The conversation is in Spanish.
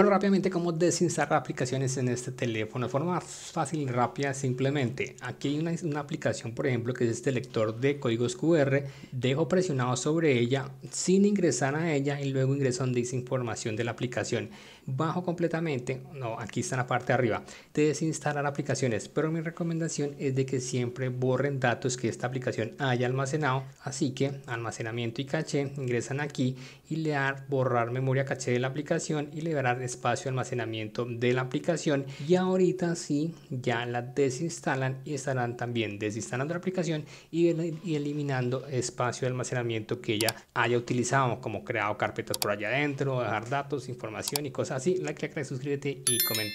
Bueno, rápidamente, ¿cómo desinstalar aplicaciones en este teléfono? De forma fácil y rápida, simplemente. Aquí hay una, aplicación, por ejemplo, que es este lector de códigos QR. Dejo presionado sobre ella sin ingresar a ella y luego ingreso donde dice información de la aplicación. Bajo completamente, no, aquí está en la parte de arriba, de desinstalar aplicaciones. Pero mi recomendación es de que siempre borren datos que esta aplicación haya almacenado. Así que almacenamiento y caché, ingresan aquí y le dan borrar memoria caché de la aplicación y liberar espacio de almacenamiento de la aplicación y ahorita sí ya la desinstalan y estarán también desinstalando la aplicación y, eliminando espacio de almacenamiento que ya haya utilizado como creado carpetas por allá adentro, dejar datos, información y cosas así. Like, like, like suscríbete y comenta.